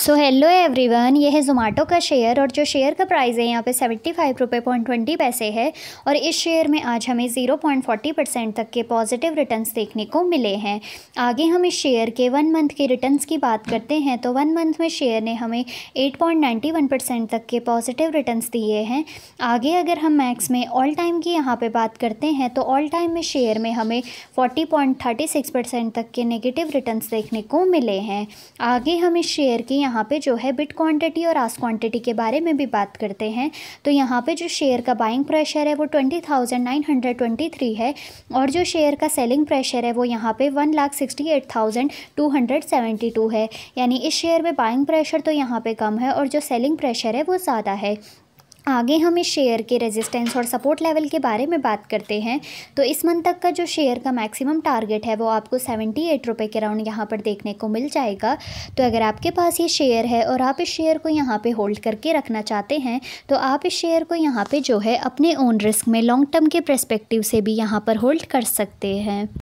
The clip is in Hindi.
सो हेलो एवरीवन ये है जोमेटो का शेयर और जो शेयर का प्राइस है यहाँ पे सेवेंटी फाइव रुपये पॉइंट ट्वेंटी पैसे है और इस शेयर में आज हमें ज़ीरो पॉइंट फोर्टी परसेंट तक के पॉजिटिव रिटर्न्स देखने को मिले हैं आगे हम इस शेयर के वन मंथ के रिटर्न्स की बात करते हैं तो वन मंथ में शेयर ने हमें eight point ninety one percent तक के पॉजिटिव रिटर्न्स दिए हैं आगे अगर हम मैक्स में ऑल टाइम की यहाँ पर बात करते हैं तो ऑल टाइम में शेयर में हमें forty point thirty six percent तक के नेगेटिव रिटर्न्स देखने को मिले हैं आगे हम इस शेयर की यहाँ पे जो है बिट क्वांटिटी और आस क्वांटिटी के बारे में भी बात करते हैं तो यहाँ पे जो शेयर का बाइंग प्रेशर है वो twenty thousand nine hundred twenty three है और जो शेयर का सेलिंग प्रेशर है वो यहाँ पे one lakh sixty eight thousand two hundred seventy two है यानी इस शेयर में बाइंग प्रेशर तो यहाँ पर कम है और जो सेलिंग प्रेशर है वो ज़्यादा है आगे हम इस शेयर के रेजिस्टेंस और सपोर्ट लेवल के बारे में बात करते हैं तो इस मंथ तक का जो शेयर का मैक्सिमम टारगेट है वो आपको सेवेंटी एट रुपये के राउंड यहाँ पर देखने को मिल जाएगा तो अगर आपके पास ये शेयर है और आप इस शेयर को यहाँ पे होल्ड करके रखना चाहते हैं तो आप इस शेयर को यहाँ पर जो है अपने ओन रिस्क में लॉन्ग टर्म के प्रस्पेक्टिव से भी यहाँ पर होल्ड कर सकते हैं